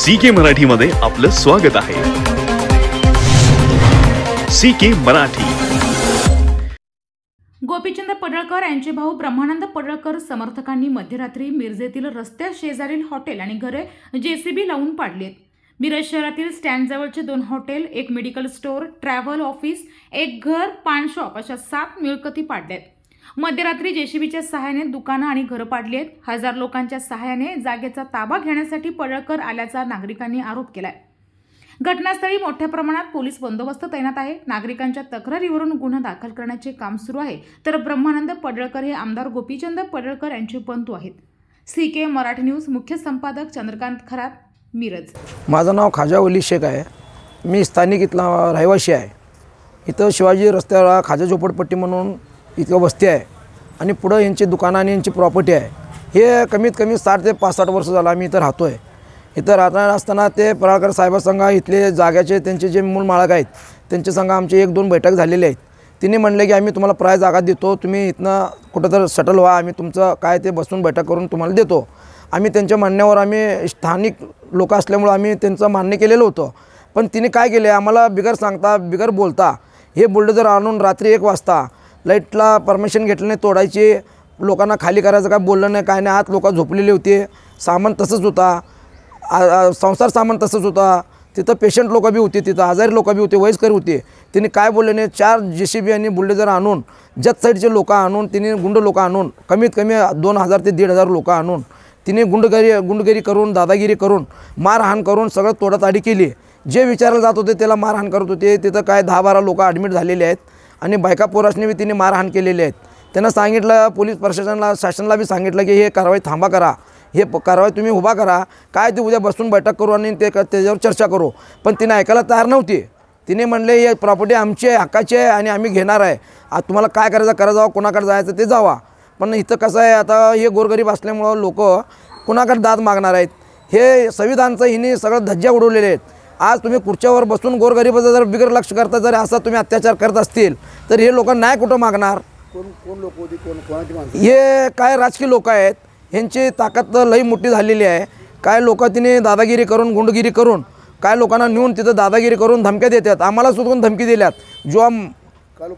C के मध्ये आपलं स्वागत आहे सी के मराठी गोपीचंद पडळकर यांचे भाऊ ब्रह्मानंद पडळकर समर्थकांनी मध्यरात्री मिरजेतील रस्त्या शेजारील हॉटेल आणि घरे जेसीबी लावून पाडलेत मिरज शहरातील स्टँडजवळचे दोन हॉटेल एक मेडिकल स्टोअर ट्रॅव्हल ऑफिस एक घर पान शॉप अशा सात मिळकती पाडल्यात मध्यरात्री जेसीबीच्या सहाय्याने दुकानं आणि घरं पाडली आहेत हजार लोकांच्या सहाय्याने जागेचा ताबा घेण्यासाठी पडळकर आल्याचा नागरिकांनी आरोप केलाय घटनास्थळी मोठ्या प्रमाणात पोलीस बंदोबस्त तैनात आहे नागरिकांच्या तक्रारीवरून गुन्हा दाखल करण्याचे काम सुरू आहे तर ब्रह्मानंद पडळकर हे आमदार गोपीचंद पडळकर यांचे बंधू आहेत सी के मराठी न्यूज मुख्य संपादक चंद्रकांत खरात मिरज माझं नाव खाजा वली शेख आहे मी स्थानिक इथला रहिवासी आहे इथं शिवाजी रस्त्याला खाजा झोपडपट्टी म्हणून इतकं वस्ती आहे आणि पुढं यांची दुकानं आणि यांची प्रॉपर्टी आहे हे कमीत कमी साठ ते साठ वर्ष झालं आम्ही इथं राहतो आहे इथं राहणार असताना ते पराळकर साहेब संघ इथले जाग्याचे त्यांचे जे मूळ माळक आहेत त्यांचे संघ आमचे एक दोन बैठक झालेले आहेत तिने म्हणले की आम्ही तुम्हाला प्राय जागा देतो तुम्ही इथनं कुठं तर सटल व्हा आम्ही तुमचं काय ते बसून बैठक करून तुम्हाला देतो आम्ही त्यांच्या म्हणण्यावर आम्ही स्थानिक लोक असल्यामुळं आम्ही त्यांचं मान्य केलेलं होतं पण तिने काय केलं आम्हाला बिगर सांगता बिगर बोलता हे बुलडोजर आणून रात्री एक वाजता लाईटला परमिशन घेतलं नाही तोडायचे लोकांना खाली करायचं काय बोललं नाही काय नाही आत लोक झोपलेले होते सामान तसंच होता संसार सामान तसंच होता तिथं पेशंट लोक बी होते तिथं आजारी लोकं बी होते वयस्कर होते तिने काय बोलले नाही चार जे सी बी आणि बुलडेझर आणून जत साईडचे लोक आणून तिने गुंड लोक आणून कमीत कमी दोन हजार ते दीड हजार लोक आणून तिने गुंडगिरी गुंडगिरी करून दादागिरी करून मारहाण करून सगळं तोडाताडी केली जे विचारलं जात होते त्याला मारहाण करत होते तिथं काय दहा बारा लोकं ॲडमिट झालेले आहेत आणि बायका पोरासने बी तिने मारहाण केलेली आहेत त्यांना सांगितलं पोलीस प्रशासनाला शासनाला बी सांगितलं की हे कारवाई थांबा करा हे कारवाई तुम्ही उभा करा काय ते उद्या बसून बैठक करू आणि ते त्याच्यावर चर्चा करू पण तिने ऐकायला तयार नव्हती तिने म्हणले हे प्रॉपर्टी आमची आहे हक्काची आहे आणि आम्ही घेणार आहे आता तुम्हाला काय करायचं करा जावं कोणाकडे जायचं ते जावा पण इथं कसं आहे आता हे गोरगरीब असल्यामुळं लोक कुणाकडे दाद मागणार आहेत हे संविधानचं हिने सगळं धज्जा उडवलेले आहेत आज तुम्ही खुर्च्यावर बसून गोरगरिबाचा जर बिगर लक्ष करता जर असा तुम्ही अत्याचार करत असतील तर हे लोक नाही कुठं मागणार हे काय राजकीय लोक आहेत ह्यांची ताकद लई मोठी झालेली आहे काय लोक तिने दादागिरी करून गुंडगिरी करून काय लोकांना नेऊन तिथं दादागिरी करून धमक्या देतात आम्हाला सुद्धा धमकी दिल्यात जेव्हा काल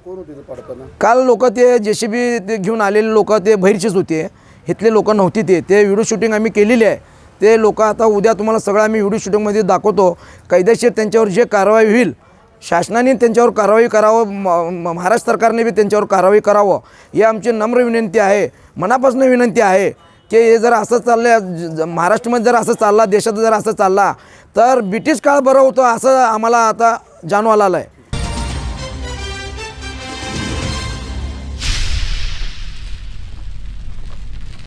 काल लोक ते जे सी बी ते घेऊन आलेले लोक ते बहिरचेच होते इथले लोक नव्हती ते ते व्हिडिओ शूटिंग आम्ही केलेली आहे ते लोक आता उद्या तुम्हाला सगळं आम्ही व्हिडिओ शूटिंगमध्ये दाखवतो कायदेशीर त्यांच्यावर जे कारवाई होईल शासनाने त्यांच्यावर कारवाई करावं म महाराष्ट्र सरकारने बी त्यांच्यावर कारवाई करावं ही आमची नम्र विनंती आहे मनापासून विनंती आहे की हे जर असं चाललं महाराष्ट्रामध्ये जर असं चालला देशात जर असं चालला तर ब्रिटिश काळ बरं होतं असं आम्हाला आता जाणवायला आलं आहे